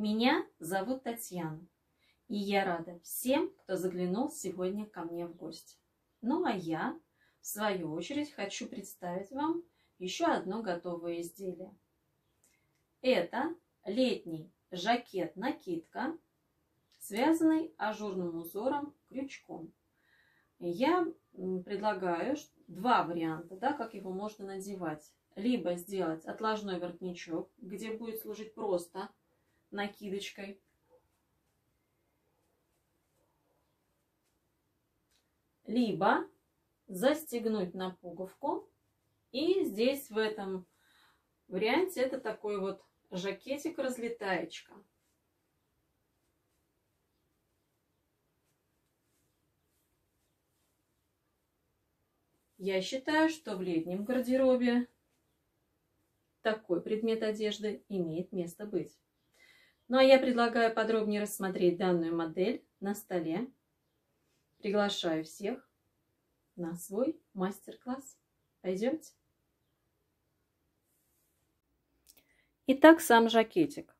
Меня зовут Татьяна, и я рада всем, кто заглянул сегодня ко мне в гости. Ну а я, в свою очередь, хочу представить вам еще одно готовое изделие. Это летний жакет-накидка, связанный ажурным узором крючком. Я предлагаю два варианта, да, как его можно надевать. Либо сделать отложной воротничок, где будет служить просто накидочкой. Либо застегнуть на пуговку. И здесь в этом варианте это такой вот жакетик-разлетаечка. Я считаю, что в летнем гардеробе такой предмет одежды имеет место быть. Ну а я предлагаю подробнее рассмотреть данную модель на столе. Приглашаю всех на свой мастер-класс. Пойдемте. Итак, сам жакетик.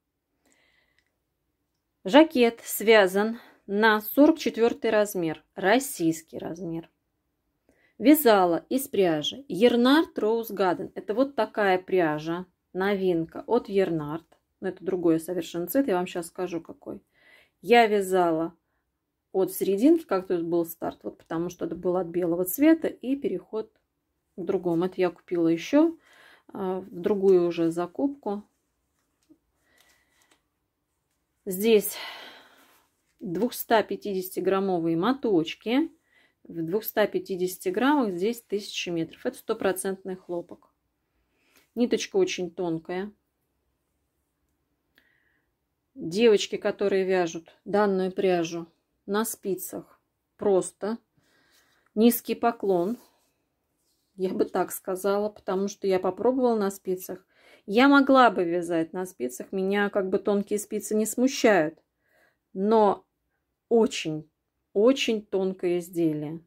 Жакет связан на 44 размер, российский размер. Вязала из пряжи Ернард Роуз Гаден. Это вот такая пряжа, новинка от Ернард но ну, это другой совершенно цвет, я вам сейчас скажу какой. Я вязала от серединки, как тут был старт, вот потому что это был от белого цвета и переход к другому. Это я купила еще а, в другую уже закупку. Здесь 250-граммовые моточки. В 250 граммах здесь 1000 метров. Это стопроцентный хлопок. Ниточка очень тонкая девочки, которые вяжут данную пряжу на спицах, просто низкий поклон. Я бы так сказала, потому что я попробовала на спицах. Я могла бы вязать на спицах, меня как бы тонкие спицы не смущают. Но очень, очень тонкое изделие.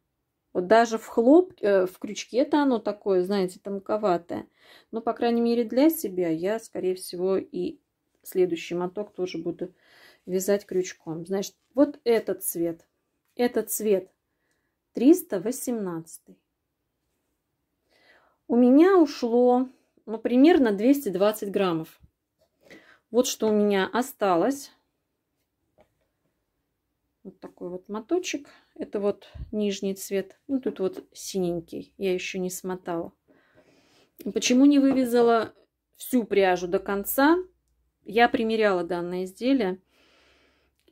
Вот даже в хлоп, э, в крючке-то оно такое, знаете, тонковатое. Но, по крайней мере, для себя я, скорее всего, и следующий моток тоже буду вязать крючком. Значит, вот этот цвет. Этот цвет 318. У меня ушло ну, примерно 220 граммов. Вот что у меня осталось. Вот такой вот моточек. Это вот нижний цвет. Ну, тут вот синенький. Я еще не смотала. Почему не вывязала всю пряжу до конца? Я примеряла данное изделие,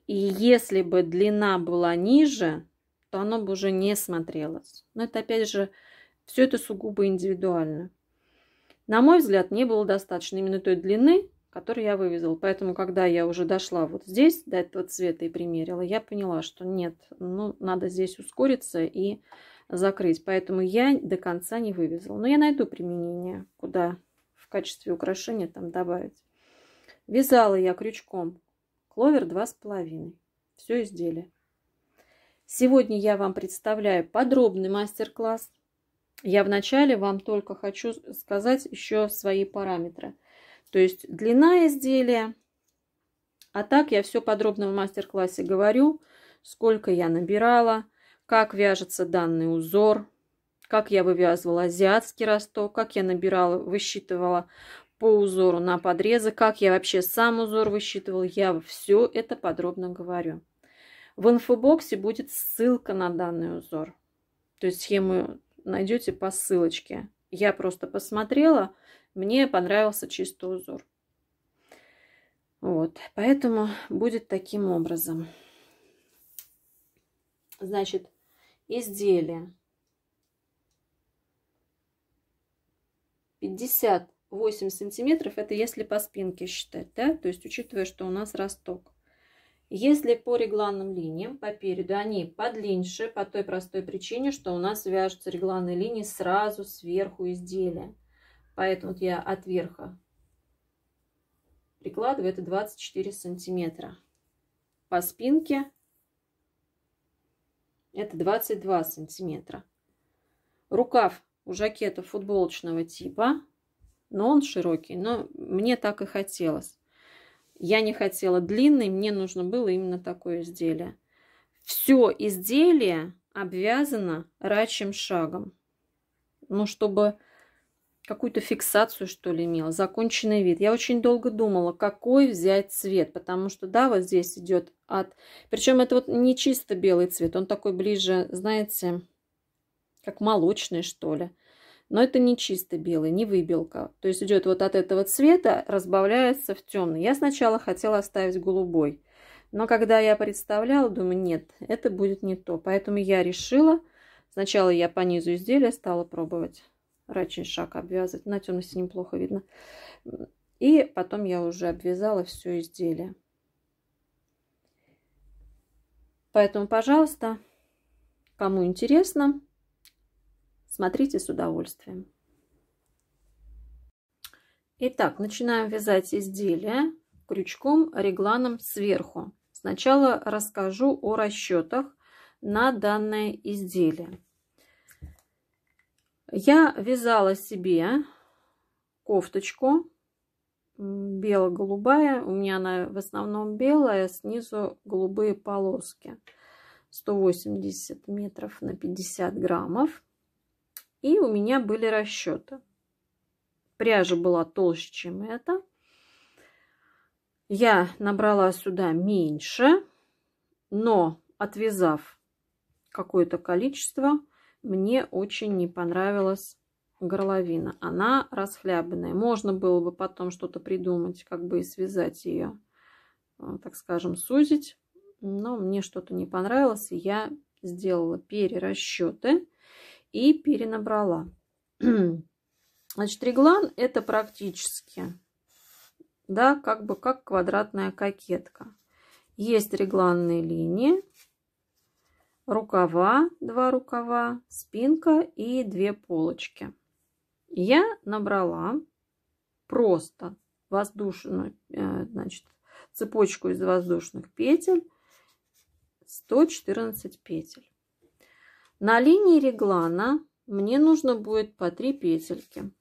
и если бы длина была ниже, то оно бы уже не смотрелось. Но это опять же, все это сугубо индивидуально. На мой взгляд, не было достаточно именно той длины, которую я вывезла. Поэтому, когда я уже дошла вот здесь до этого цвета и примерила, я поняла, что нет, ну, надо здесь ускориться и закрыть. Поэтому я до конца не вывезла. Но я найду применение, куда в качестве украшения там добавить. Вязала я крючком. Кловер два с половиной Все изделие. Сегодня я вам представляю подробный мастер-класс. Я вначале вам только хочу сказать еще свои параметры. То есть длина изделия. А так я все подробно в мастер-классе говорю, сколько я набирала, как вяжется данный узор, как я вывязывала азиатский росток, как я набирала, высчитывала по узору на подрезы, как я вообще сам узор высчитывал, я все это подробно говорю. В инфобоксе будет ссылка на данный узор. То есть схему найдете по ссылочке. Я просто посмотрела, мне понравился чисто узор. Вот, поэтому будет таким образом. Значит, изделие. 50 8 сантиметров, это если по спинке считать, да, то есть учитывая, что у нас росток. Если по регланным линиям, по переду, они подлиннее по той простой причине, что у нас вяжутся регланные линии сразу сверху изделия. Поэтому вот я от верха прикладываю, это 24 сантиметра. По спинке это 22 сантиметра. Рукав у жакета футболочного типа но он широкий, но мне так и хотелось. Я не хотела длинный, мне нужно было именно такое изделие. Все изделие обвязано рачьим шагом. Ну, чтобы какую-то фиксацию, что ли, имела, законченный вид. Я очень долго думала, какой взять цвет, потому что, да, вот здесь идет от... Причем это вот не чисто белый цвет, он такой ближе, знаете, как молочный, что ли но это не чисто белый, не выбелка. То есть идет вот от этого цвета, разбавляется в темный. Я сначала хотела оставить голубой, но когда я представляла, думаю, нет, это будет не то. Поэтому я решила, сначала я по низу изделия стала пробовать рачий шаг обвязывать. На темности неплохо видно. И потом я уже обвязала все изделие. Поэтому, пожалуйста, кому интересно, Смотрите с удовольствием. Итак, начинаем вязать изделие крючком регланом сверху. Сначала расскажу о расчетах на данное изделие. Я вязала себе кофточку бело-голубая. У меня она в основном белая, снизу голубые полоски. 180 метров на 50 граммов. И у меня были расчеты. Пряжа была толще, чем это. Я набрала сюда меньше, но отвязав какое-то количество, мне очень не понравилась горловина. Она расхлябанная. Можно было бы потом что-то придумать, как бы и связать ее, э, так скажем, сузить. Но мне что-то не понравилось, и я сделала перерасчеты и перенабрала. Значит, реглан это практически, да, как бы как квадратная кокетка. Есть регланные линии, рукава, два рукава, спинка и две полочки. Я набрала просто воздушную, э, значит, цепочку из воздушных петель, 114 петель. На линии реглана мне нужно будет по 3 петельки.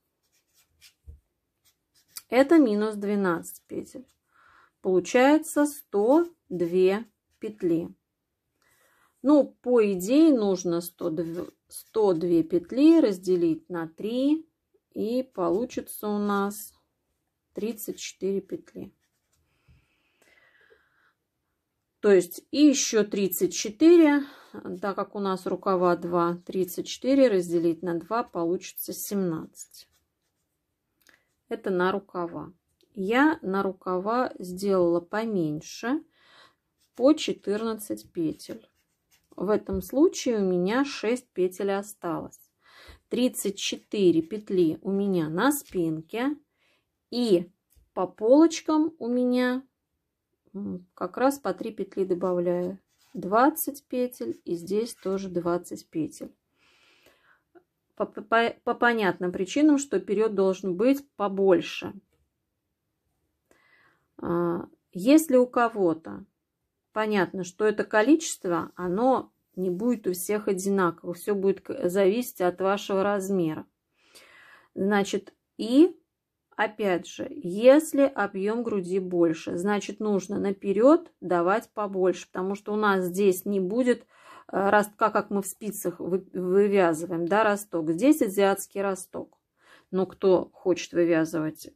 Это минус 12 петель. Получается 102 петли. Ну, по идее нужно 102, 102 петли разделить на 3 и получится у нас 34 петли. То есть и еще 34, так как у нас рукава 2, 34 разделить на 2 получится 17. Это на рукава. Я на рукава сделала поменьше по 14 петель. В этом случае у меня 6 петель осталось. 34 петли у меня на спинке и по полочкам у меня как раз по 3 петли добавляю 20 петель и здесь тоже 20 петель по, по, по понятным причинам что период должен быть побольше а, если у кого-то понятно что это количество оно не будет у всех одинаково все будет зависеть от вашего размера значит и Опять же, если объем груди больше, значит нужно наперед давать побольше, потому что у нас здесь не будет э, ростка, как мы в спицах вывязываем, да, росток. Здесь азиатский росток. Но ну, кто хочет вывязывать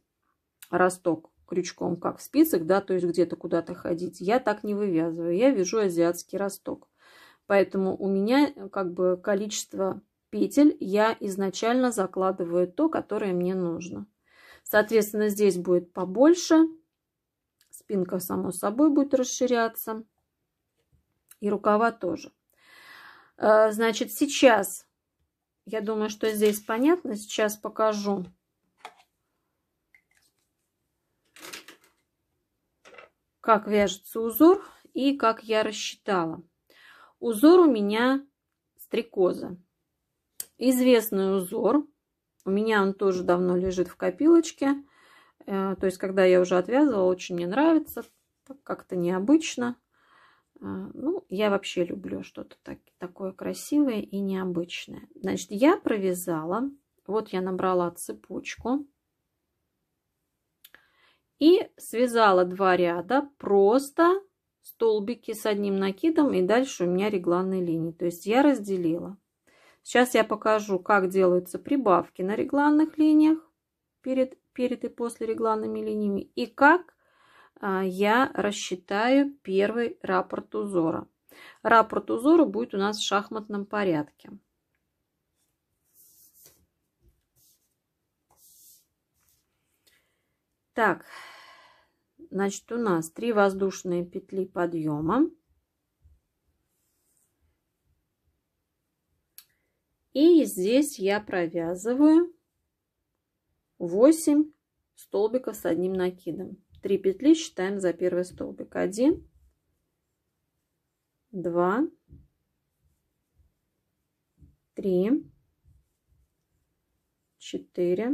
росток крючком, как в спицах, да, то есть где-то куда-то ходить, я так не вывязываю, я вяжу азиатский росток. Поэтому у меня как бы количество петель я изначально закладываю то, которое мне нужно. Соответственно, здесь будет побольше. Спинка, само собой, будет расширяться. И рукава тоже. Э, значит, сейчас, я думаю, что здесь понятно. Сейчас покажу. как вяжется узор и как я рассчитала. Узор у меня стрекоза. Известный узор, у меня он тоже давно лежит в копилочке. Э, то есть, когда я уже отвязывала, очень мне нравится. Как-то необычно. Э, ну, я вообще люблю что-то так, такое красивое и необычное. Значит, я провязала. Вот я набрала цепочку. И связала два ряда просто столбики с одним накидом. И дальше у меня регланные линии. То есть, я разделила Сейчас я покажу, как делаются прибавки на регланных линиях перед, перед и после регланными линиями и как а, я рассчитаю первый рапорт узора. Рапорт узора будет у нас в шахматном порядке. Так, значит, у нас три воздушные петли подъема. И здесь я провязываю 8 столбиков с одним накидом. 3 петли считаем за первый столбик. 1, 2, 3, 4,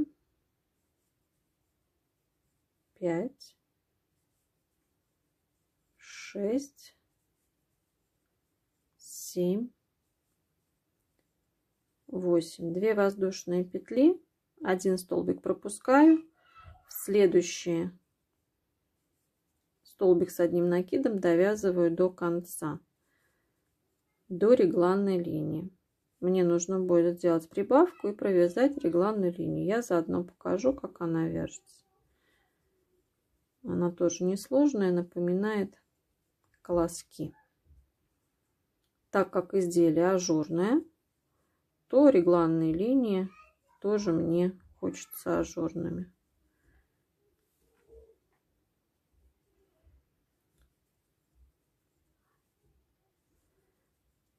5, 6, 7, 8 2 воздушные петли один столбик пропускаю в следующие столбик с одним накидом довязываю до конца до регланной линии мне нужно будет сделать прибавку и провязать регланную линию я заодно покажу как она вяжется она тоже несложная напоминает колоски так как изделие ажурное то регланные линии тоже мне хочется ажурными.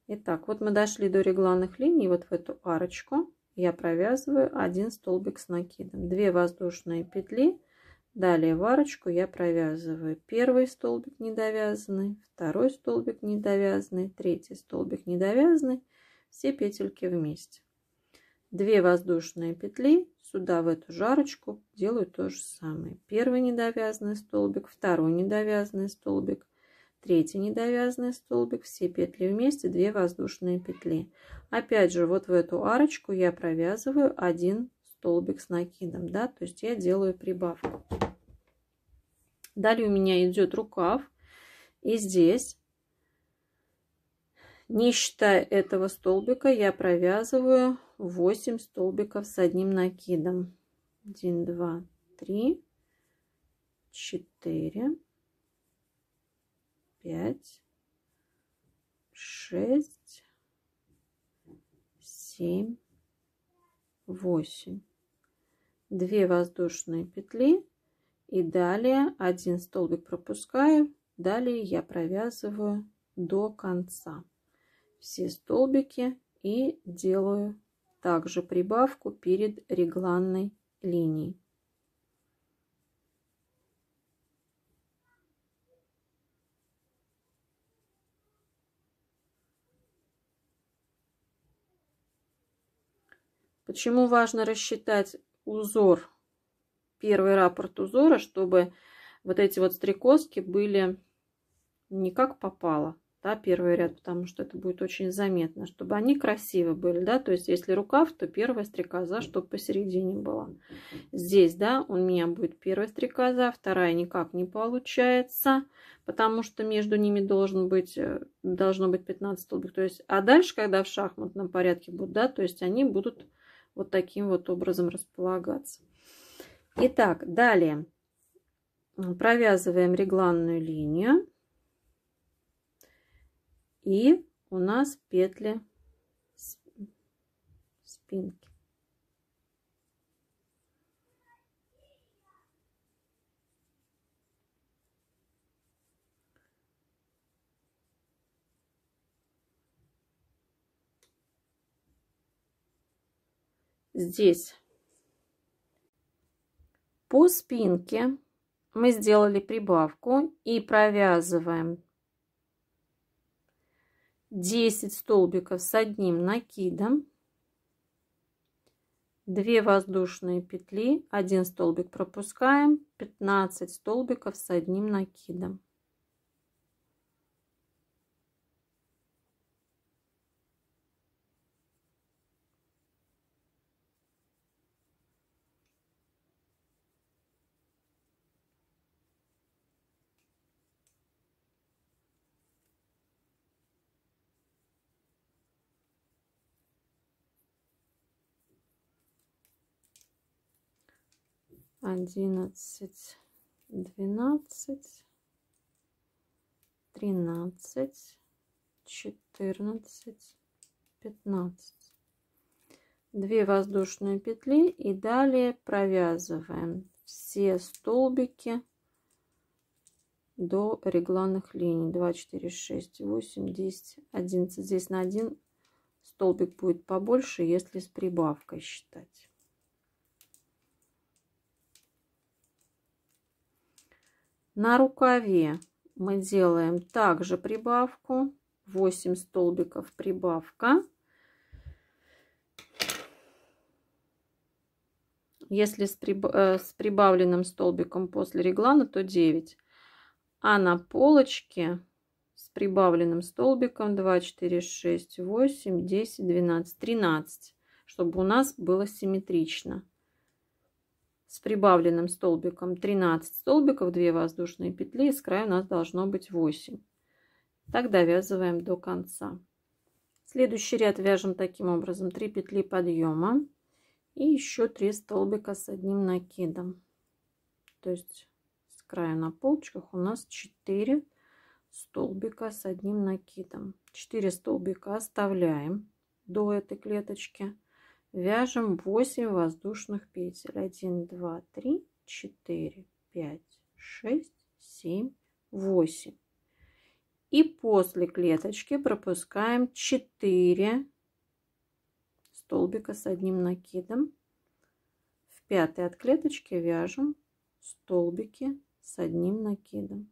Итак, вот мы дошли до регланных линий, вот в эту арочку я провязываю один столбик с накидом, 2 воздушные петли, далее в арочку я провязываю первый столбик недовязанный, второй столбик недовязанный, третий столбик недовязанный, все петельки вместе. 2 воздушные петли сюда в эту жарочку делаю то же самое. Первый недовязанный столбик, второй недовязанный столбик, третий недовязанный столбик, все петли вместе, 2 воздушные петли. Опять же, вот в эту арочку я провязываю один столбик с накидом, да, то есть я делаю прибавку. Далее у меня идет рукав, и здесь не считая этого столбика, я провязываю 8 столбиков с одним накидом. 1, 2, 3, 4, 5, 6, 7, 8. 2 воздушные петли и далее один столбик пропускаю. Далее я провязываю до конца все столбики и делаю также прибавку перед регланной линией. Почему важно рассчитать узор, первый раппорт узора, чтобы вот эти вот стрекозки были не как попало, да, первый ряд, потому что это будет очень заметно, чтобы они красиво были, да, то есть если рукав, то первая стрекоза, чтобы посередине была. Здесь, да, у меня будет первая стрекоза, вторая никак не получается, потому что между ними должен быть, э, должно быть 15 столбик, то есть, а дальше, когда в шахматном порядке будут, да, то есть они будут вот таким вот образом располагаться. Итак, далее провязываем регланную линию и у нас петли спинки. Здесь по спинке мы сделали прибавку и провязываем 10 столбиков с одним накидом 2 воздушные петли 1 столбик пропускаем 15 столбиков с одним накидом одиннадцать, двенадцать, тринадцать, четырнадцать, пятнадцать. Две воздушные петли и далее провязываем все столбики до регланных линий 2 4 6 8 10 11 здесь на один столбик будет побольше если с прибавкой считать На рукаве мы делаем также прибавку. 8 столбиков прибавка. Если э, с, прибавленным столбиком после реглана, то 9. А на полочке с прибавленным столбиком 2, 4, 6, 8, 10, 12, 13, чтобы у нас было симметрично с прибавленным столбиком 13 столбиков, 2 воздушные петли, и с края у нас должно быть 8. Так довязываем до конца. Следующий ряд вяжем таким образом 3 петли подъема и еще 3 столбика с одним накидом. То есть с края на полочках у нас 4 столбика с одним накидом. 4 столбика оставляем до этой клеточки вяжем 8 воздушных петель 1 2 3 4 5 6 7 8 и после клеточки пропускаем 4 столбика с одним накидом в пятый от клеточки вяжем столбики с одним накидом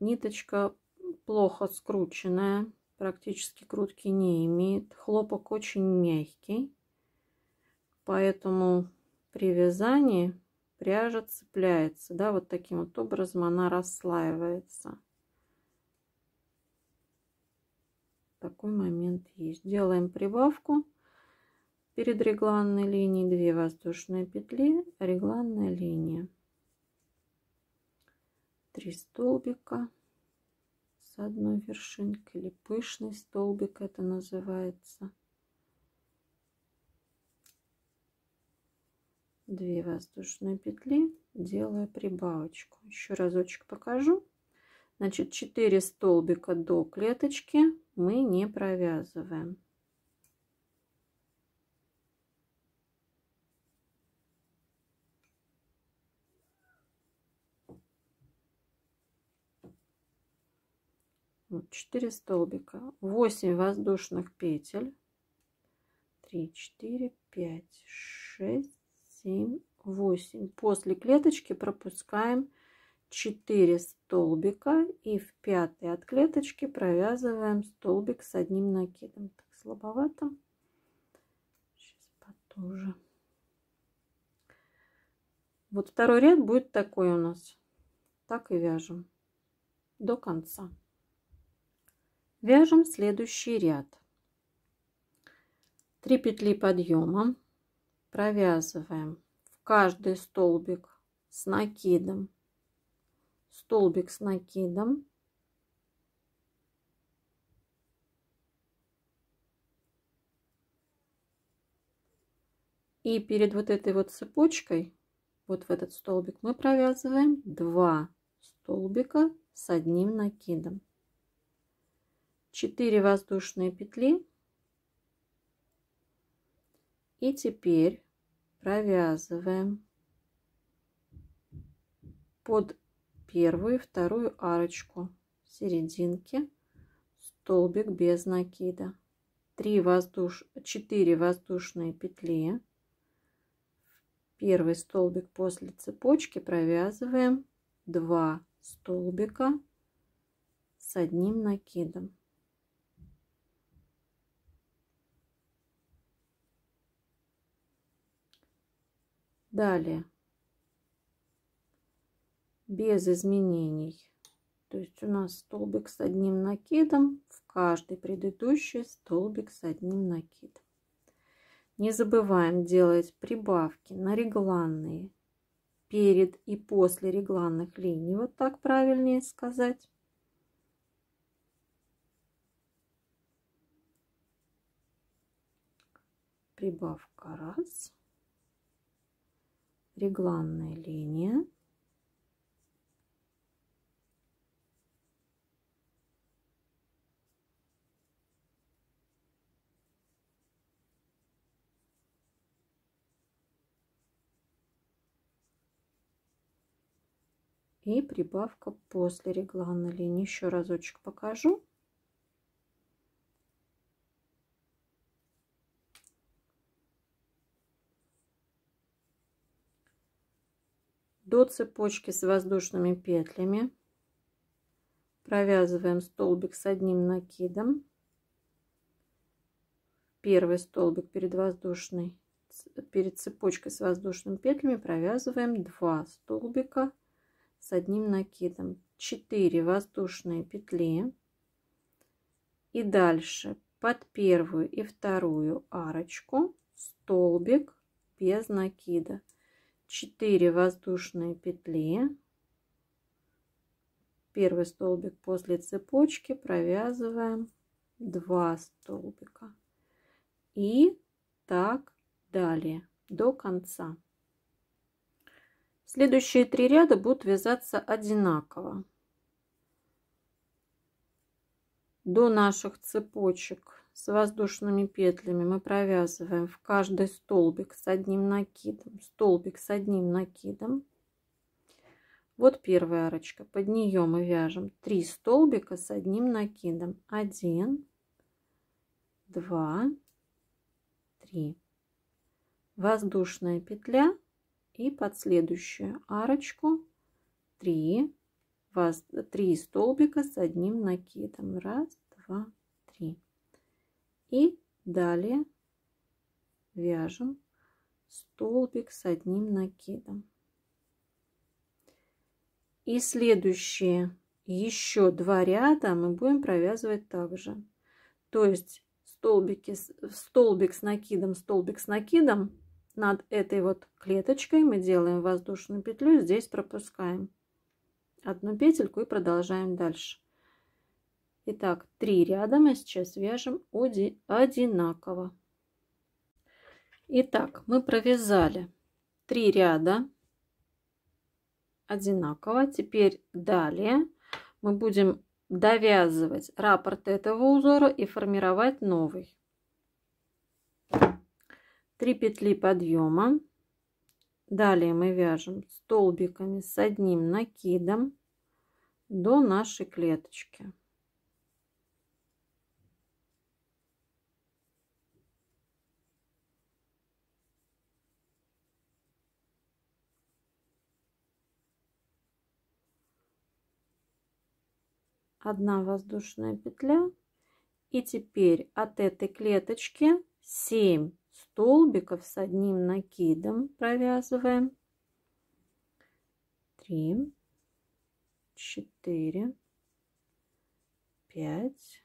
Ниточка плохо скрученная, практически крутки не имеет. Хлопок очень мягкий, поэтому при вязании пряжа цепляется. Да, вот таким вот образом она расслаивается. Такой момент есть. Делаем прибавку перед регланной линией 2 воздушные петли регланная линия 3 столбика с одной вершинкой или пышный столбик это называется 2 воздушные петли делаю прибавочку еще разочек покажу значит 4 столбика до клеточки мы не провязываем 4 столбика 8 воздушных петель 3 4 5 6 7 8 после клеточки пропускаем 4 столбика и в пятый от клеточки провязываем столбик с одним накидом так слабовато сейчас потуже вот второй ряд будет такой у нас так и вяжем до конца Вяжем следующий ряд. 3 петли подъема провязываем в каждый столбик с накидом. Столбик с накидом. И перед вот этой вот цепочкой, вот в этот столбик, мы провязываем 2 столбика с одним накидом. 4 воздушные петли и теперь провязываем под первую и вторую арочку серединки столбик без накида 3 воздуш 4 воздушные петли первый столбик после цепочки провязываем 2 столбика с одним накидом Далее. Без изменений. То есть у нас столбик с одним накидом в каждый предыдущий столбик с одним накидом. Не забываем делать прибавки на регланные перед и после регланных линий. Вот так правильнее сказать. Прибавка раз регланная линия. И прибавка после регланной линии. Еще разочек покажу. до цепочки с воздушными петлями провязываем столбик с одним накидом первый столбик перед воздушной перед цепочкой с воздушными петлями провязываем 2 столбика с одним накидом 4 воздушные петли и дальше под первую и вторую арочку столбик без накида 4 воздушные петли первый столбик после цепочки провязываем 2 столбика и так далее до конца следующие три ряда будут вязаться одинаково до наших цепочек с воздушными петлями мы провязываем в каждый столбик с одним накидом, столбик с одним накидом. Вот первая арочка. Под нее мы вяжем 3 столбика с одним накидом. 1, 2, 3. Воздушная петля и под следующую арочку 3, 3 столбика с одним накидом. 1, 2, 3. И далее вяжем столбик с одним накидом. И следующие еще два ряда мы будем провязывать также. То есть столбики, столбик с накидом, столбик с накидом. Над этой вот клеточкой мы делаем воздушную петлю, здесь пропускаем одну петельку и продолжаем дальше. Итак, три ряда мы сейчас вяжем одинаково. Итак, мы провязали три ряда одинаково. Теперь далее мы будем довязывать раппорт этого узора и формировать новый. 3 петли подъема. Далее мы вяжем столбиками с одним накидом до нашей клеточки. одна воздушная петля. И теперь от этой клеточки 7 столбиков с одним накидом провязываем. 3, 4, 5,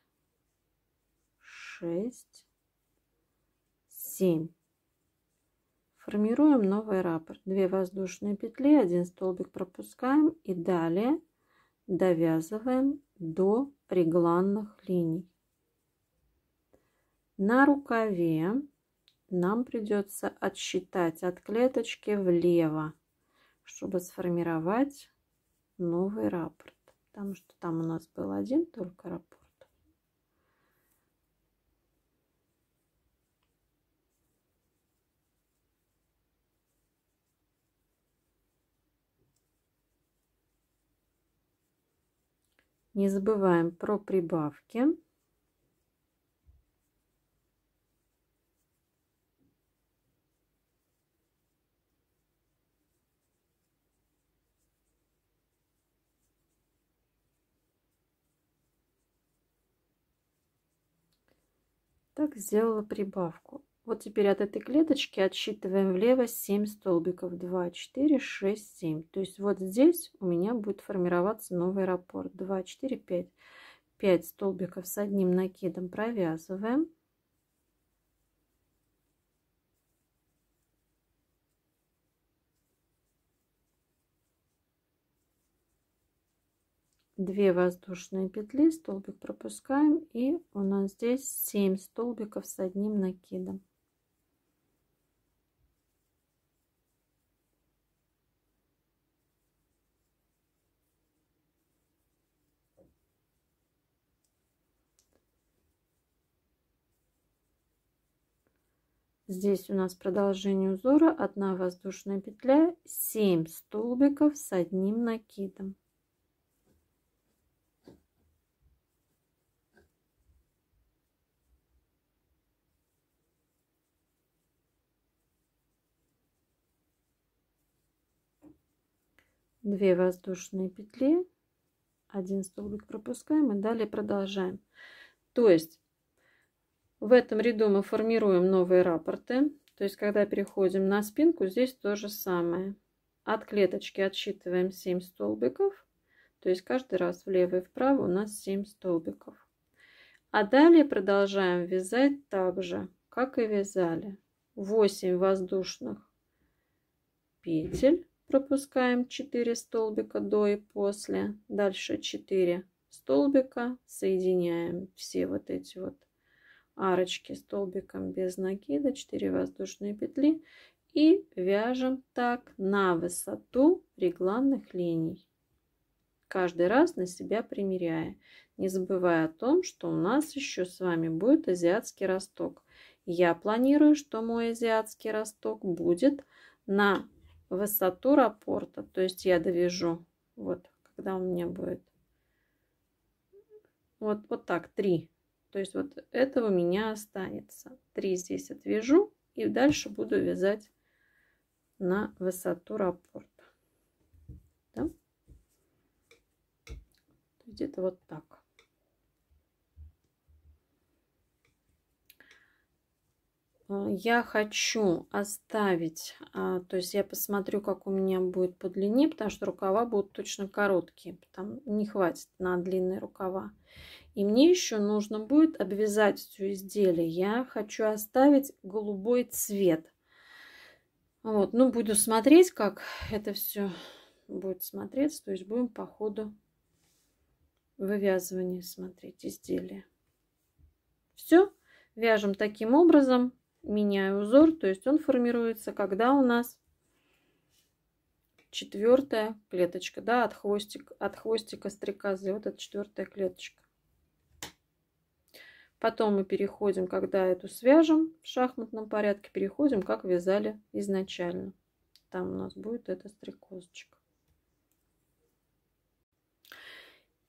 6, 7. Формируем новый раппорт. 2 воздушные петли, 1 столбик пропускаем и далее довязываем до регланных линий. На рукаве нам придется отсчитать от клеточки влево, чтобы сформировать новый раппорт, потому что там у нас был один только раппорт. Не забываем про прибавки. Так сделала прибавку. Вот теперь от этой клеточки отсчитываем влево 7 столбиков. 2, 4, 6, 7. То есть вот здесь у меня будет формироваться новый раппорт. 2, 4, 5. 5 столбиков с одним накидом провязываем. Две воздушные петли, столбик пропускаем и у нас здесь 7 столбиков с одним накидом. Здесь у нас продолжение узора, одна воздушная петля, 7 столбиков с одним накидом. Две воздушные петли, один столбик пропускаем и далее продолжаем. То есть в этом ряду мы формируем новые рапорты. То есть, когда переходим на спинку, здесь то же самое. От клеточки отсчитываем 7 столбиков. То есть, каждый раз влево и вправо у нас 7 столбиков. А далее продолжаем вязать так же, как и вязали. 8 воздушных петель. Пропускаем 4 столбика до и после. Дальше 4 столбика. Соединяем все вот эти вот арочки столбиком без накида 4 воздушные петли и вяжем так на высоту регланных линий каждый раз на себя примеряя не забывая о том что у нас еще с вами будет азиатский росток я планирую что мой азиатский росток будет на высоту раппорта то есть я довяжу вот когда у меня будет вот вот так 3 то есть вот это у меня останется. 3 здесь отвяжу и дальше буду вязать на высоту раппорта. Да? Где-то вот так. Э, я хочу оставить, а, то есть я посмотрю, как у меня будет по длине, потому что рукава будут точно короткие, там не хватит на длинные рукава. И мне еще нужно будет обвязать все изделие. Я хочу оставить голубой цвет. Вот, ну буду смотреть, как это все будет смотреться, то есть будем по ходу вывязывания смотреть изделие. Все, вяжем таким образом меняю узор, то есть он формируется, когда у нас четвертая клеточка, да, от хвостик от хвостика стрекозы, вот эта четвертая клеточка. Потом мы переходим, когда эту свяжем в шахматном порядке, переходим, как вязали изначально. Там у нас будет эта стрекозочка.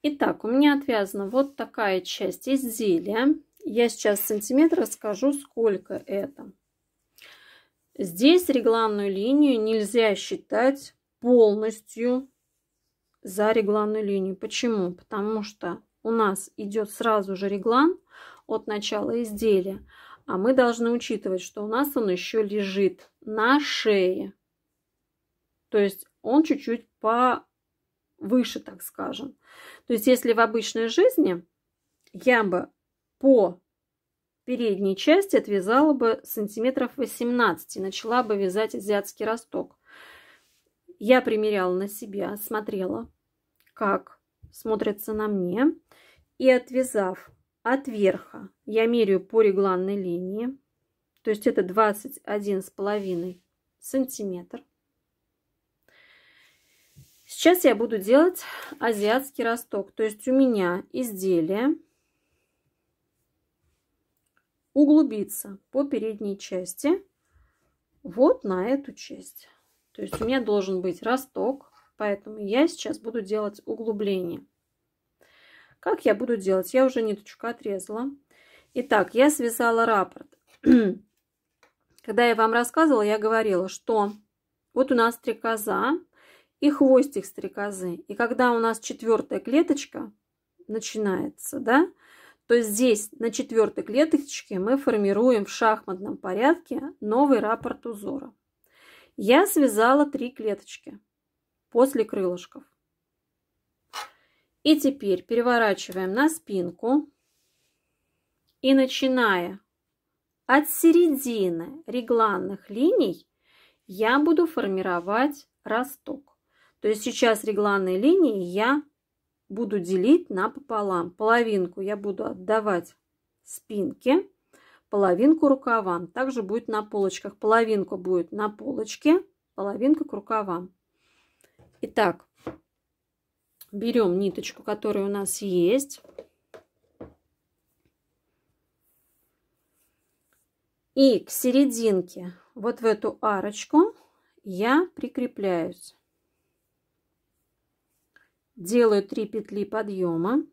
Итак, у меня отвязана вот такая часть изделия. Я сейчас в сантиметрах скажу, сколько это. Здесь регланную линию нельзя считать полностью за регланную линию. Почему? Потому что у нас идет сразу же реглан от начала изделия. А мы должны учитывать, что у нас он еще лежит на шее. То есть он чуть-чуть повыше, так скажем. То есть если в обычной жизни я бы по передней части отвязала бы сантиметров 18 и начала бы вязать азиатский росток. Я примеряла на себя, смотрела, как смотрится на мне. И отвязав от верха, я меряю по регланной линии, то есть это 21,5 сантиметр. Сейчас я буду делать азиатский росток, то есть у меня изделие углубиться по передней части вот на эту часть. То есть у меня должен быть росток, поэтому я сейчас буду делать углубление. Как я буду делать? Я уже ниточку отрезала. Итак, я связала раппорт. Когда я вам рассказывала, я говорила, что вот у нас стрекоза и хвостик стрекозы. И когда у нас четвертая клеточка начинается, да, то есть здесь на четвертой клеточке мы формируем в шахматном порядке новый раппорт узора. Я связала три клеточки после крылышков. И теперь переворачиваем на спинку и начиная от середины регланных линий я буду формировать росток. То есть сейчас регланные линии я буду делить напополам. Половинку я буду отдавать спинке, половинку рукавам. Также будет на полочках. Половинка будет на полочке, половинка к рукавам. Итак, берем ниточку, которая у нас есть. И к серединке, вот в эту арочку, я прикрепляюсь делаю 3 петли подъема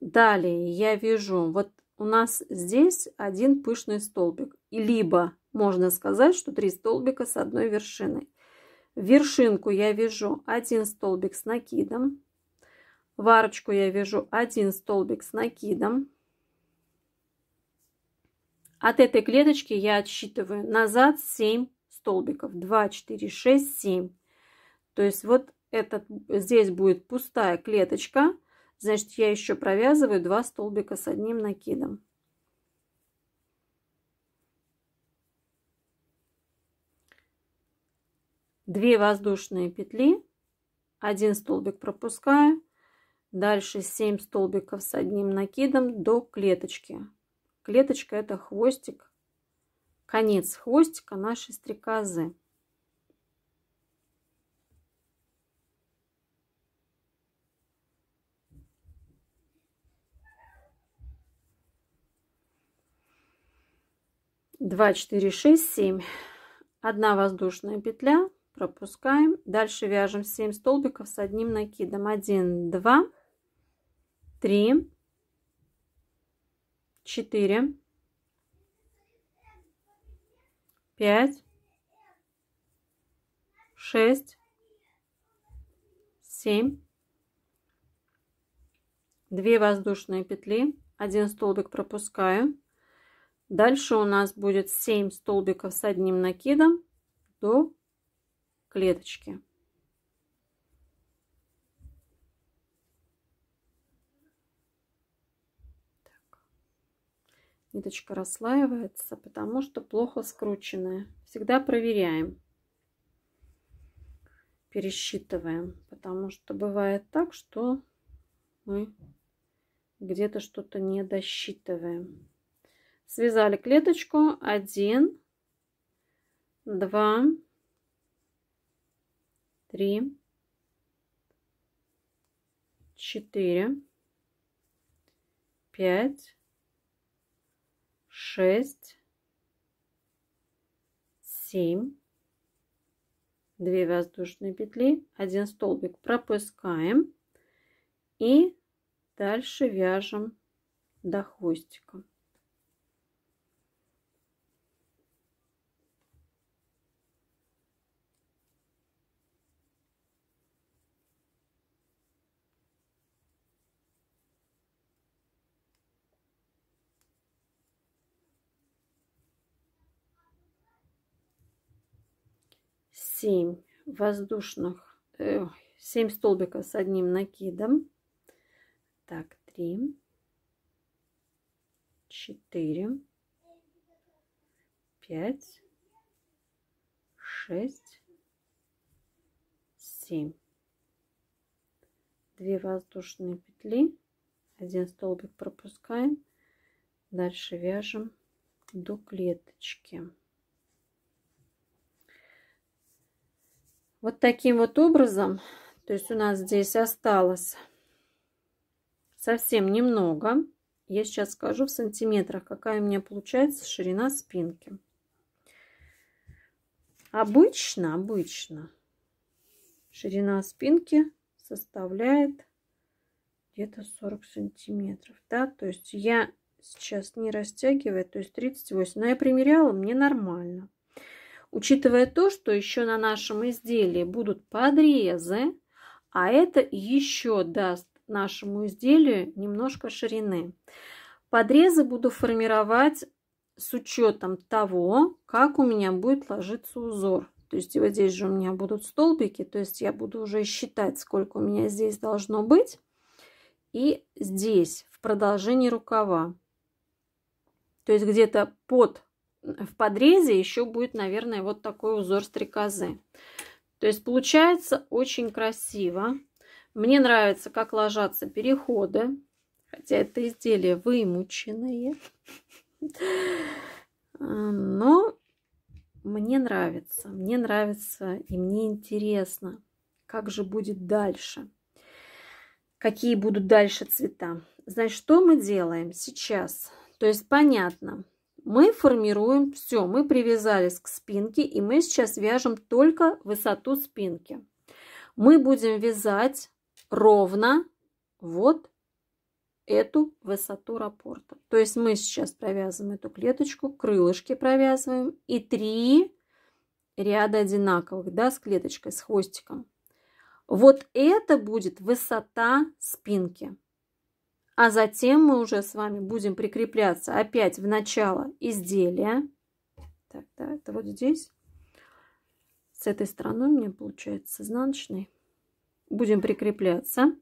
далее я вяжу вот у нас здесь один пышный столбик и либо можно сказать что три столбика с одной вершиной. вершинку я вяжу один столбик с накидом в арочку я вяжу один столбик с накидом от этой клеточки я отсчитываю назад 7 столбиков 2 4 6 7 то есть вот этот, здесь будет пустая клеточка. Значит, я еще провязываю два столбика с одним накидом. Две воздушные петли, один столбик пропускаю, дальше 7 столбиков с одним накидом до клеточки. Клеточка это хвостик, конец хвостика нашей стрекозы. 2, 4, 6, 7. Одна воздушная петля, пропускаем. Дальше вяжем 7 столбиков с одним накидом. 1, 2, 3, 4, 5, 6, 7, 2 воздушные петли, 1 столбик пропускаю, Дальше у нас будет 7 столбиков с одним накидом до клеточки. Так. Ниточка расслаивается, потому что плохо скрученная. Всегда проверяем. Пересчитываем, потому что бывает так, что мы где-то что-то не досчитываем. Связали клеточку. Один, два, три, четыре, пять, шесть, семь. Две воздушные петли, один столбик пропускаем и дальше вяжем до хвостика. 7 воздушных, 7 э, столбиков с одним накидом. Так, 3, 4, 5, 6, 7. 2 воздушные петли, один столбик пропускаем, дальше вяжем до клеточки. вот таким вот образом, то есть у нас здесь осталось совсем немного. Я сейчас скажу в сантиметрах, какая у меня получается ширина спинки. Обычно, обычно ширина спинки составляет где-то 40 сантиметров, да, то есть я сейчас не растягивая, то есть 38, но я примеряла, мне нормально. Учитывая то, что еще на нашем изделии будут подрезы, а это еще даст нашему изделию немножко ширины. Подрезы буду формировать с учетом того, как у меня будет ложиться узор. То есть вот здесь же у меня будут столбики, то есть я буду уже считать, сколько у меня здесь должно быть. И здесь в продолжении рукава. То есть где-то под в подрезе еще будет, наверное, вот такой узор стрекозы. То есть получается очень красиво. Мне нравится, как ложатся переходы, хотя это изделие вымученные. Но мне нравится, мне нравится и мне интересно, как же будет дальше. Какие будут дальше цвета. Значит, что мы делаем сейчас? То есть понятно, мы формируем все. Мы привязались к спинке, и мы сейчас вяжем только высоту спинки. Мы будем вязать ровно вот эту высоту раппорта. То есть мы сейчас провязываем эту клеточку, крылышки провязываем и три ряда одинаковых, да, с клеточкой, с хвостиком. Вот это будет высота спинки. А затем мы уже с вами будем прикрепляться опять в начало изделия. Так, да, это вот здесь. С этой стороны у меня получается изнаночный. Будем прикрепляться.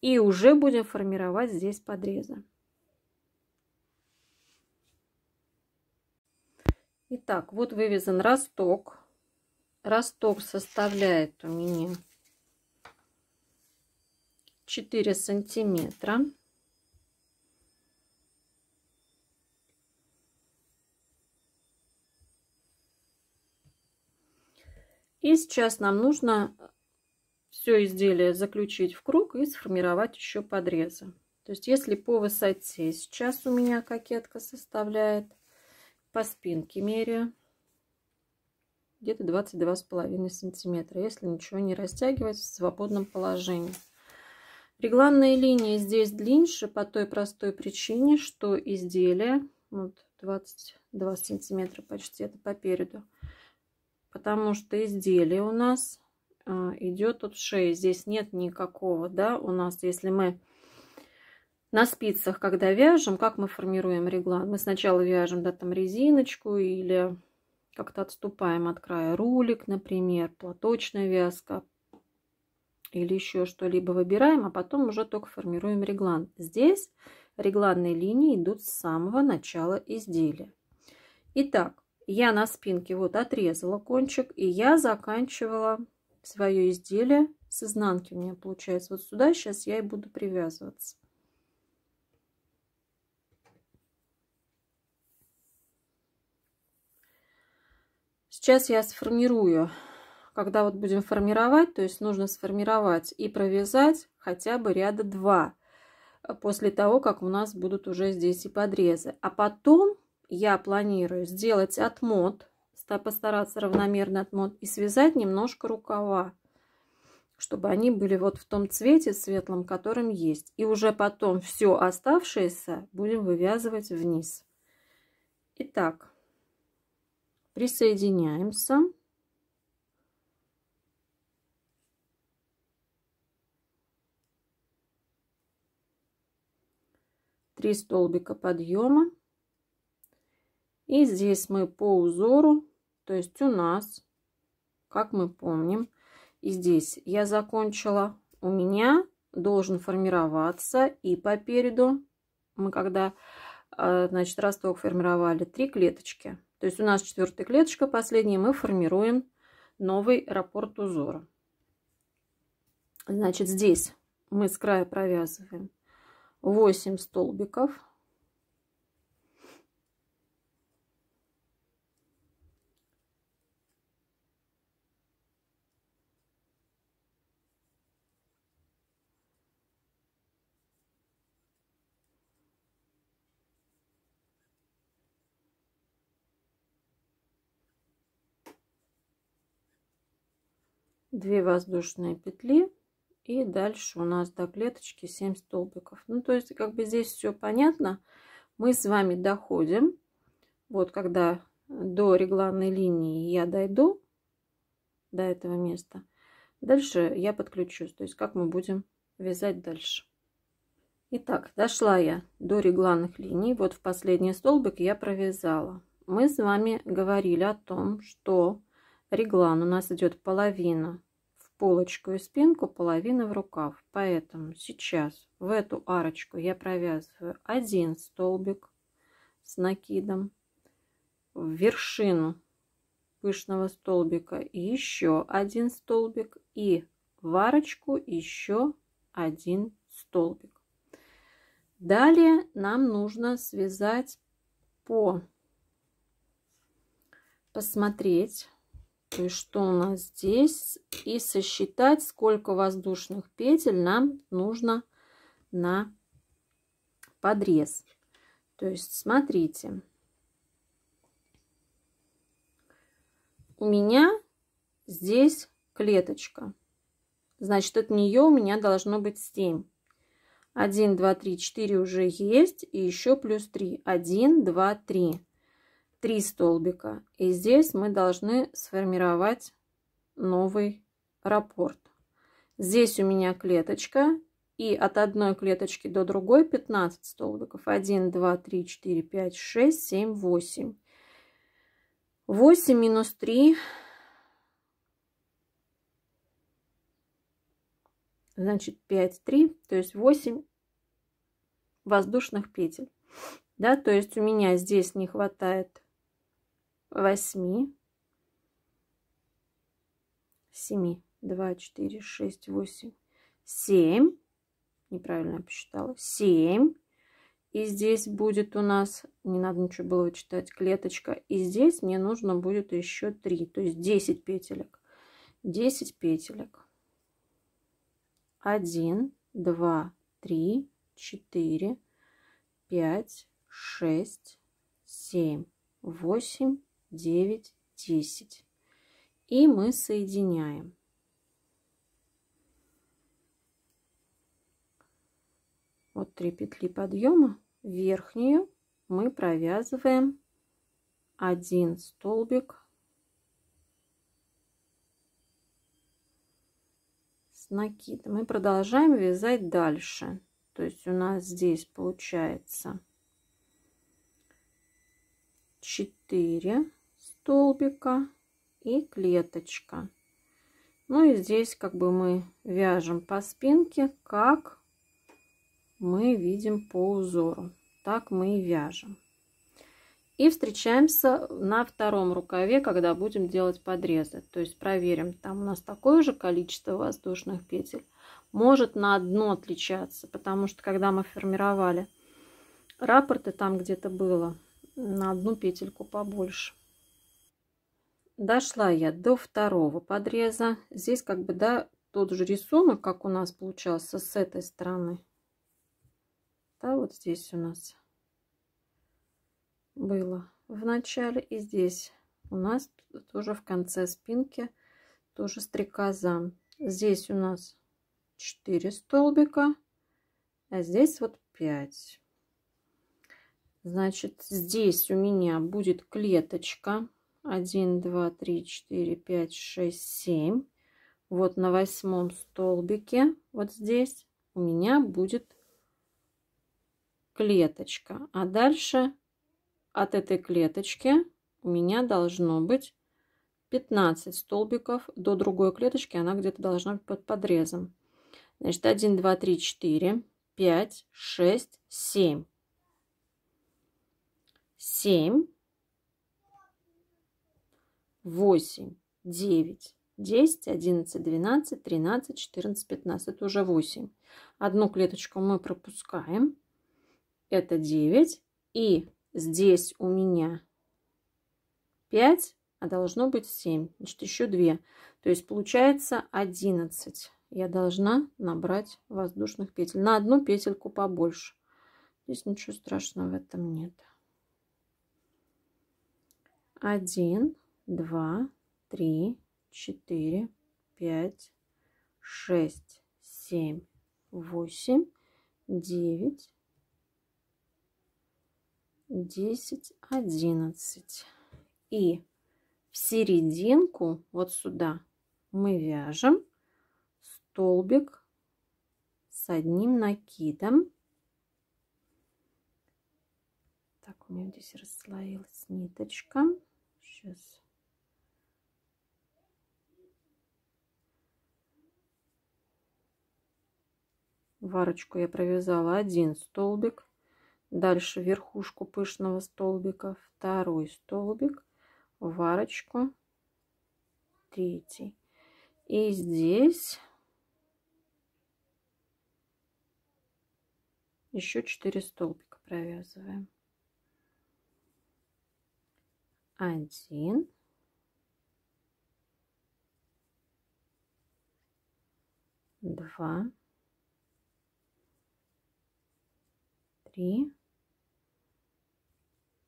И уже будем формировать здесь подрезы. Итак, вот вывязан росток. Росток составляет у меня 4 сантиметра. И сейчас нам нужно все изделие заключить в круг и сформировать еще подрезы. То есть если по высоте сейчас у меня кокетка составляет, по спинке меряю где-то с половиной сантиметра, если ничего не растягивать в свободном положении. Регланная линия здесь длиннее по той простой причине, что изделие, вот 22 сантиметра почти, это по переду, потому что изделие у нас а, идет от шеи. Здесь нет никакого, да, у нас, если мы на спицах, когда вяжем, как мы формируем реглан? Мы сначала вяжем, да, там резиночку или как-то отступаем от края рулик, например, платочная вязка или еще что-либо выбираем, а потом уже только формируем реглан. Здесь регланные линии идут с самого начала изделия. Итак, я на спинке вот отрезала кончик, и я заканчивала свое изделие с изнанки у меня получается. Вот сюда сейчас я и буду привязываться. Сейчас я сформирую, когда вот будем формировать, то есть нужно сформировать и провязать хотя бы ряда 2 э, после того, как у нас будут уже здесь и подрезы. А потом я планирую сделать отмот, постараться равномерно отмот и связать немножко рукава, чтобы они были вот в том цвете светлом, которым есть. И уже потом все оставшееся будем вывязывать вниз. Итак, присоединяемся. Три столбика подъема. И здесь мы по узору, то есть у нас, как мы помним, и здесь я закончила, у меня должен формироваться и по переду, мы когда, э, значит, росток формировали, три клеточки. То есть у нас четвертая клеточка, последняя, мы формируем новый раппорт узора. Значит, здесь мы с края провязываем 8 столбиков 2 воздушные петли и дальше у нас до клеточки 7 столбиков ну то есть как бы здесь все понятно мы с вами доходим вот когда до регланной линии я дойду до этого места дальше я подключусь то есть как мы будем вязать дальше Итак, дошла я до регланных линий. Вот в последний столбик я провязала. Мы с вами говорили о том, что реглан у нас идет половина полочку и спинку, половина в рукав. Поэтому сейчас в эту арочку я провязываю один столбик с накидом в вершину пышного столбика еще один столбик и в арочку еще один столбик. Далее нам нужно связать по посмотреть то есть что у нас здесь, и сосчитать, сколько воздушных петель нам нужно на подрез. То есть смотрите, у меня здесь клеточка, значит от нее у меня должно быть 7. 1, 2, 3, 4 уже есть, и еще плюс 3. 1, 2, 3. 3 столбика. И здесь мы должны сформировать новый раппорт. Здесь у меня клеточка. И от одной клеточки до другой 15 столбиков. 1, 2, 3, 4, 5, 6, 7, 8. 8 минус 3. Значит 5, 3. То есть 8 воздушных петель. Да, то есть у меня здесь не хватает восьми, семи, два, четыре, шесть, восемь, семь, неправильно я посчитала, семь, и здесь будет у нас, не надо ничего было вычитать, клеточка, и здесь мне нужно будет еще три, то есть 10 петелек, 10 петелек, 1, 2, 3, 4, 5, 6, 7, 8, 9, 10. И мы соединяем. Вот три петли подъема. Верхнюю мы провязываем один столбик с накидом. Мы продолжаем вязать дальше. То есть у нас здесь получается 4 столбика и клеточка. Ну и здесь как бы мы вяжем по спинке, как мы видим по узору. Так мы и вяжем. И встречаемся на втором рукаве, когда будем делать подрезы. То есть проверим, там у нас такое же количество воздушных петель. Может на одно отличаться, потому что когда мы формировали рапорты, там где-то было на одну петельку побольше. Дошла я до второго подреза. Здесь как бы, да, тот же рисунок, как у нас получался с этой стороны. Да, вот здесь у нас было в начале. И здесь у нас тоже в конце спинки тоже стрекоза. Здесь у нас 4 столбика, а здесь вот 5. Значит, здесь у меня будет клеточка. 1, 2, 3, 4, 5, 6, 7. Вот на восьмом столбике, вот здесь, у меня будет клеточка. А дальше от этой клеточки у меня должно быть 15 столбиков до другой клеточки. Она где-то должна быть под подрезом. Значит, 1, 2, 3, 4, 5, 6, 7. 7 8, 9, 10, 11, 12, 13, 14, 15. Это уже 8. Одну клеточку мы пропускаем. Это 9. И здесь у меня 5, а должно быть 7. Значит, еще 2. То есть получается 11. Я должна набрать воздушных петель. На одну петельку побольше. Здесь ничего страшного в этом нет. один два, три, четыре, пять, шесть, семь, восемь, девять, десять, одиннадцать. И в серединку вот сюда мы вяжем столбик с одним накидом. Так, у меня здесь расслоилась ниточка. Сейчас Варочку я провязала один столбик, дальше верхушку пышного столбика, второй столбик, варочку, третий. И здесь еще 4 столбика провязываем. Один. Два. три,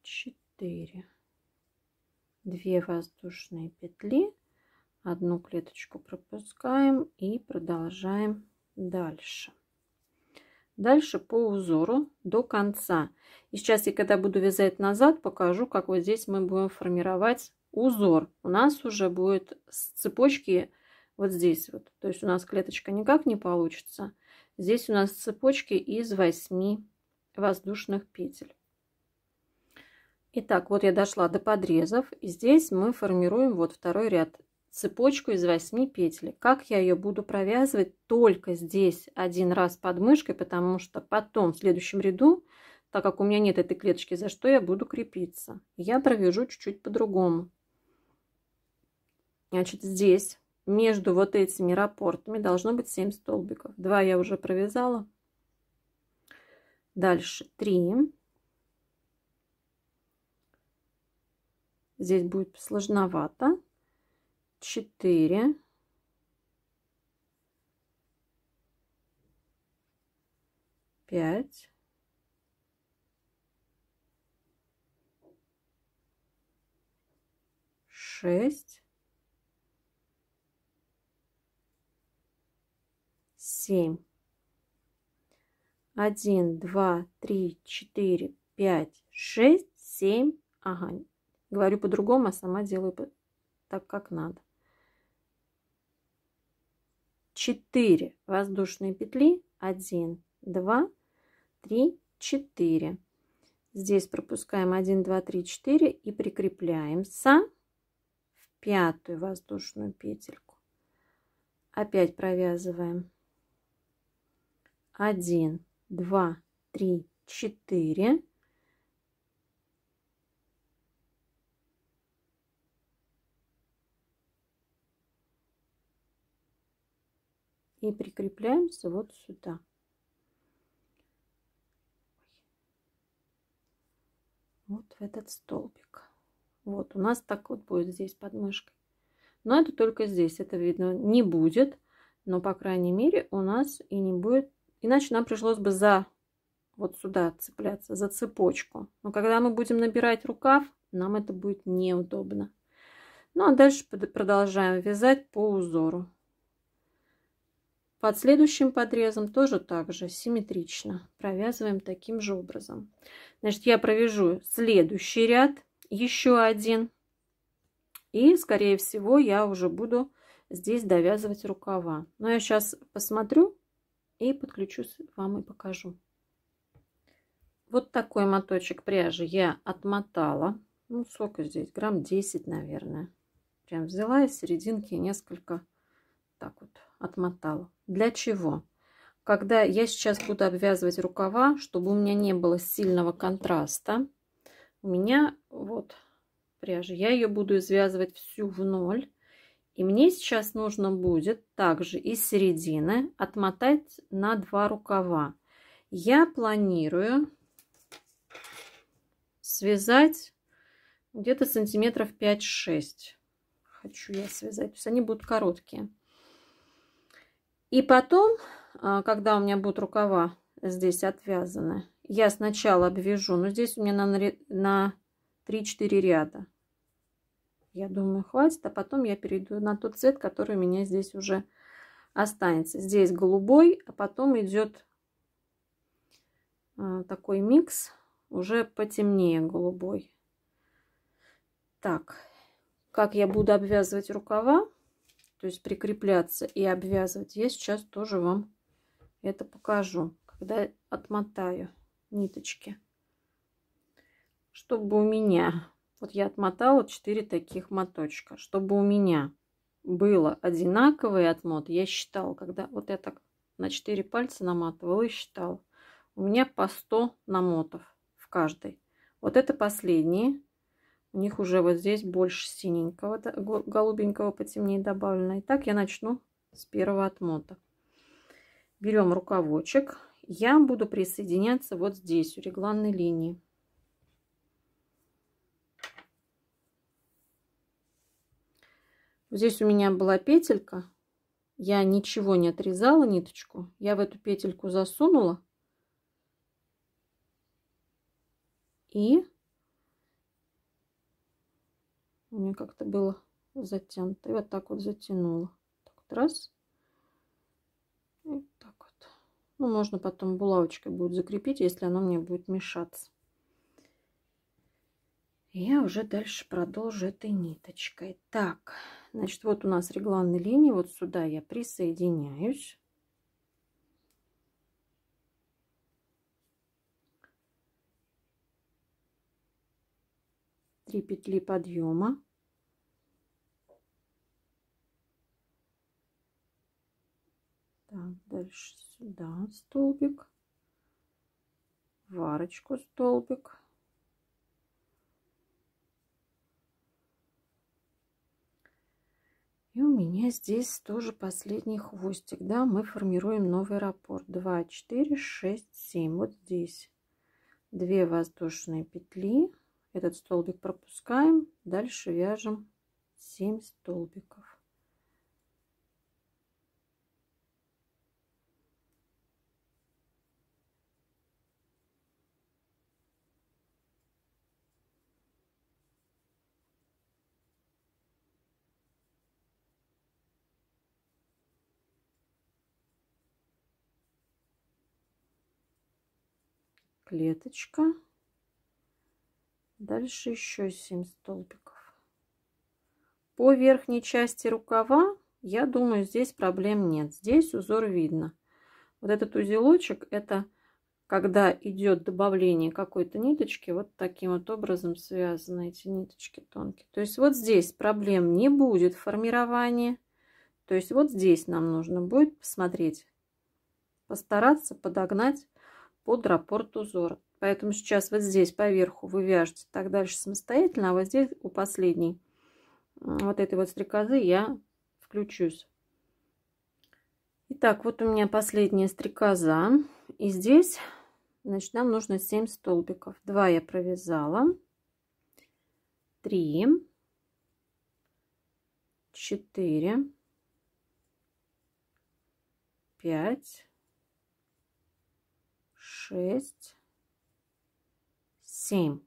четыре, две воздушные петли, одну клеточку пропускаем и продолжаем дальше. Дальше по узору до конца. И сейчас я когда буду вязать назад, покажу, как вот здесь мы будем формировать узор. У нас уже будет с цепочки вот здесь вот. То есть у нас клеточка никак не получится. Здесь у нас цепочки из 8 воздушных петель. Итак, вот я дошла до подрезов. И здесь мы формируем вот второй ряд цепочку из 8 петель. Как я ее буду провязывать только здесь один раз под мышкой, потому что потом в следующем ряду, так как у меня нет этой клеточки, за что я буду крепиться. Я провяжу чуть-чуть по-другому. Значит, здесь между вот этими рапортами должно быть 7 столбиков. Два я уже провязала. Дальше 3. Здесь будет сложновато. 4. Пять. Шесть. Семь. 1, 2, 3, 4, 5, 6, 7. Ага, говорю по-другому, а сама делаю так, как надо. 4 воздушные петли. 1, 2, 3, 4. Здесь пропускаем 1, 2, 3, 4 и прикрепляемся в пятую воздушную петельку. Опять провязываем 1, два, три, четыре. И прикрепляемся вот сюда. Вот в этот столбик. Вот у нас так вот будет здесь подмышкой. Но это только здесь. Это видно не будет. Но, по крайней мере, у нас и не будет Иначе нам пришлось бы за вот сюда цепляться, за цепочку. Но когда мы будем набирать рукав, нам это будет неудобно. Ну а дальше продолжаем вязать по узору. Под следующим подрезом тоже так же симметрично провязываем таким же образом. Значит, я провяжу следующий ряд, еще один. И, скорее всего, я уже буду здесь довязывать рукава. Но я сейчас посмотрю, и подключусь вам и покажу. Вот такой моточек пряжи я отмотала. Ну, сколько здесь? Грамм 10, наверное. Прям взяла из серединки несколько так вот отмотала. Для чего? Когда я сейчас буду обвязывать рукава, чтобы у меня не было сильного контраста, у меня вот пряжа, я ее буду извязывать всю в ноль. И мне сейчас нужно будет также из середины отмотать на два рукава. Я планирую связать где-то сантиметров 5-6. Хочу я связать, то есть они будут короткие. И потом, а, когда у меня будут рукава здесь отвязаны, я сначала обвяжу, но здесь у меня на, на 3-4 ряда я думаю, хватит. А потом я перейду на тот цвет, который у меня здесь уже останется. Здесь голубой, а потом идет а, такой микс, уже потемнее голубой. Так, как я буду обвязывать рукава, то есть прикрепляться и обвязывать, я сейчас тоже вам это покажу, когда отмотаю ниточки. Чтобы у меня вот я отмотала 4 таких моточка, чтобы у меня было одинаковый отмот. Я считала, когда вот я так на 4 пальца наматывала и считала. У меня по 100 намотов в каждой. Вот это последние. У них уже вот здесь больше синенького, голубенького потемнее добавлено. И так я начну с первого отмота. Берем рукавочек. Я буду присоединяться вот здесь, у регланной линии. Здесь у меня была петелька. Я ничего не отрезала ниточку. Я в эту петельку засунула. И у меня как-то было затянуто. И вот так вот затянула. Так вот раз. И так вот. Ну, можно потом булавочкой будет закрепить, если оно мне будет мешаться. И я уже дальше продолжу этой ниточкой. Так. Значит, вот у нас регланной линии. Вот сюда я присоединяюсь. Три петли подъема. Так, дальше сюда столбик. Варочку столбик. И у меня здесь тоже последний хвостик, да, мы формируем новый раппорт. 2, 4, 6, 7, вот здесь. 2 воздушные петли, этот столбик пропускаем, дальше вяжем 7 столбиков. клеточка. Дальше еще 7 столбиков. По верхней части рукава, я думаю, здесь проблем нет. Здесь узор видно. Вот этот узелочек, это когда идет добавление какой-то ниточки, вот таким вот образом связаны эти ниточки тонкие. То есть вот здесь проблем не будет формирование. То есть вот здесь нам нужно будет посмотреть, постараться подогнать под раппорт узора, Поэтому сейчас вот здесь поверху вы вяжете так дальше самостоятельно, а вот здесь у последней вот этой вот стрекозы я включусь. Итак, вот у меня последняя стрекоза. И здесь, значит, нам нужно 7 столбиков. 2 я провязала. 3. 4. 5 шесть, семь.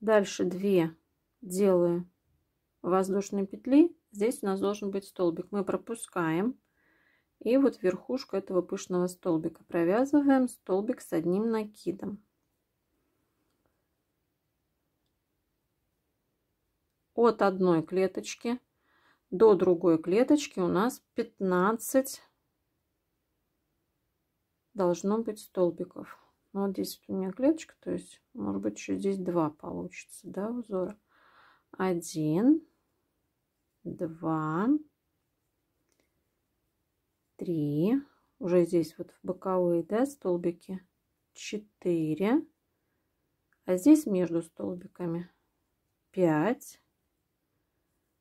Дальше две делаю воздушные петли. Здесь у нас должен быть столбик. Мы пропускаем. И вот верхушку этого пышного столбика провязываем столбик с одним накидом. От одной клеточки до другой клеточки у нас 15 должно быть столбиков. Ну, вот здесь у меня клеточка, то есть, может быть, еще здесь два получится, да, узора. Один, два, три. Уже здесь вот в боковые, да, столбики. Четыре. А здесь между столбиками пять,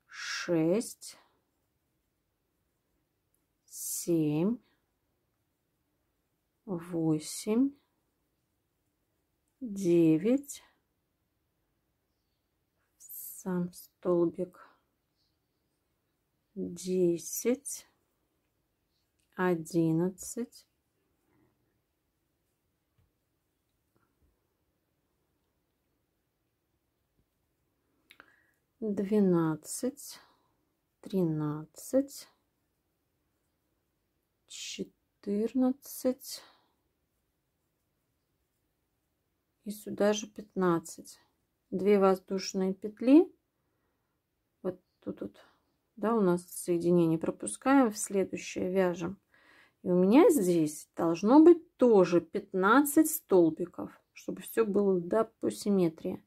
шесть, семь, восемь, девять, сам столбик, десять, одиннадцать, двенадцать, тринадцать, четырнадцать. и сюда же 15 2 воздушные петли вот тут вот да у нас соединение пропускаем в следующее вяжем и у меня здесь должно быть тоже 15 столбиков чтобы все было да по симметрии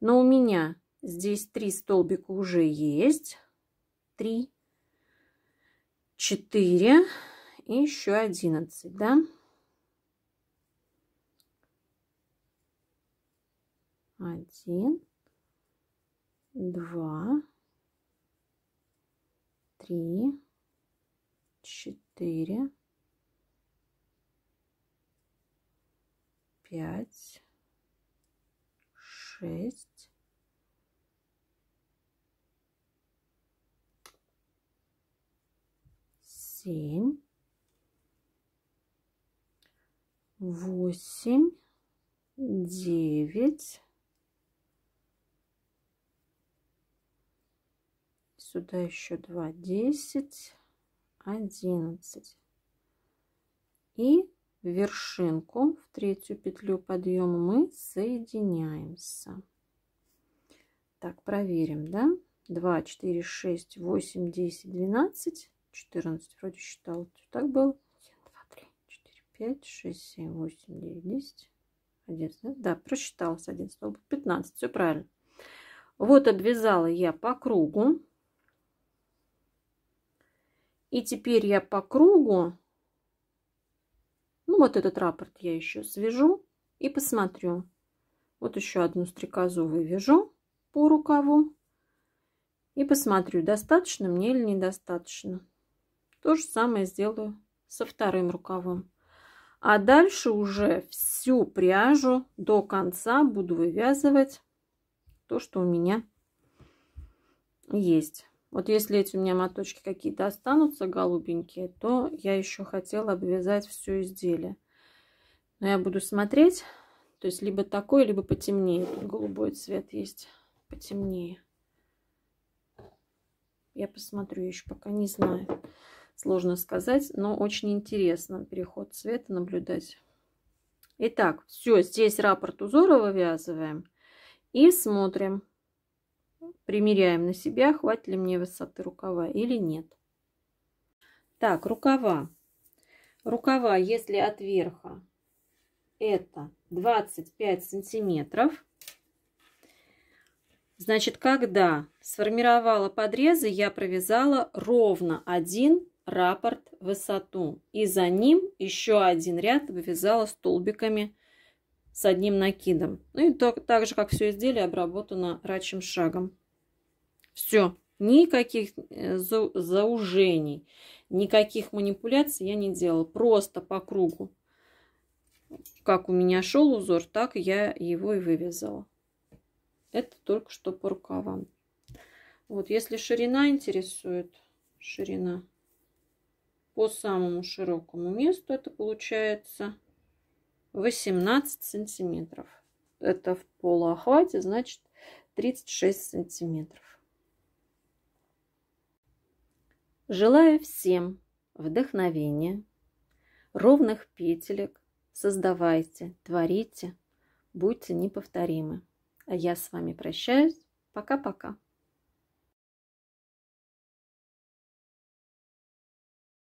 но у меня здесь три столбика уже есть 3 4 и еще 11 да один, два, три, четыре, пять, шесть, семь, восемь, девять, сюда еще 2, 10, 11. И вершинку в третью петлю подъема мы соединяемся. Так, проверим, да? 2, 4, 6, 8, 10, 12, 14. Вроде считал, так было. 1, 2, 3, 4, 5, 6, 7, 8, 9, 10, 11. Да, да просчитался 11 столб. 15, все правильно. Вот обвязала я по кругу. И теперь я по кругу, ну вот этот раппорт я еще свяжу и посмотрю. Вот еще одну стрекозу вывяжу по рукаву и посмотрю, достаточно мне или недостаточно. То же самое сделаю со вторым рукавом. А дальше уже всю пряжу до конца буду вывязывать то, что у меня есть. Вот если эти у меня моточки какие-то останутся голубенькие, то я еще хотела обвязать все изделие. Но я буду смотреть, то есть либо такой, либо потемнее. Тут голубой цвет есть, потемнее. Я посмотрю еще, пока не знаю. Сложно сказать, но очень интересно переход цвета наблюдать. Итак, все, здесь раппорт узора вывязываем и смотрим примеряем на себя, хватит ли мне высоты рукава или нет. Так, рукава. Рукава, если от верха, это 25 сантиметров. Значит, когда сформировала подрезы, я провязала ровно один раппорт высоту. И за ним еще один ряд вывязала столбиками с одним накидом. Ну и так, так же, как все изделие, обработано рачьим шагом. Все, никаких э, заужений, никаких манипуляций я не делала. Просто по кругу. Как у меня шел узор, так я его и вывязала. Это только что по рукавам. Вот, если ширина интересует, ширина по самому широкому месту это получается 18 сантиметров. Это в полуохвате, значит 36 сантиметров. Желаю всем вдохновения, ровных петелек. Создавайте, творите, будьте неповторимы. А я с вами прощаюсь. Пока-пока.